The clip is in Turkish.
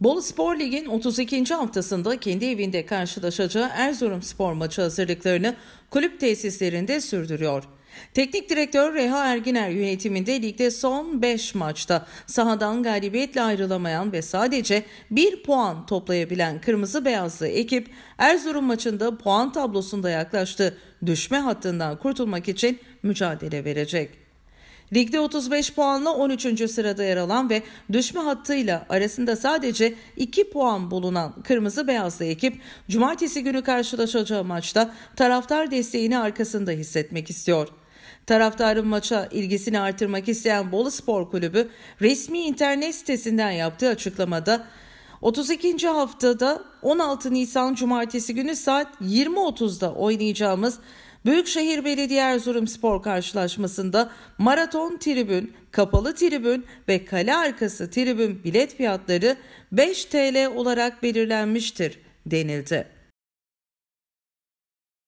Bolu Spor Lig'in 32. haftasında kendi evinde karşılaşacağı Erzurum Spor maçı hazırlıklarını kulüp tesislerinde sürdürüyor. Teknik direktör Reha Erginer yönetiminde ligde son 5 maçta sahadan galibiyetle ayrılamayan ve sadece 1 puan toplayabilen kırmızı beyazlı ekip Erzurum maçında puan tablosunda yaklaştı. Düşme hattından kurtulmak için mücadele verecek. Ligde 35 puanla 13. sırada yer alan ve düşme hattıyla arasında sadece 2 puan bulunan Kırmızı Beyazlı ekip cumartesi günü karşılaşacağı maçta taraftar desteğini arkasında hissetmek istiyor. Taraftarın maça ilgisini artırmak isteyen Bolu Spor Kulübü resmi internet sitesinden yaptığı açıklamada 32. haftada 16 Nisan Cumartesi günü saat 20.30'da oynayacağımız Büyükşehir Belediye Erzurum Spor karşılaşmasında maraton tribün, kapalı tribün ve kale arkası tribün bilet fiyatları 5 TL olarak belirlenmiştir denildi.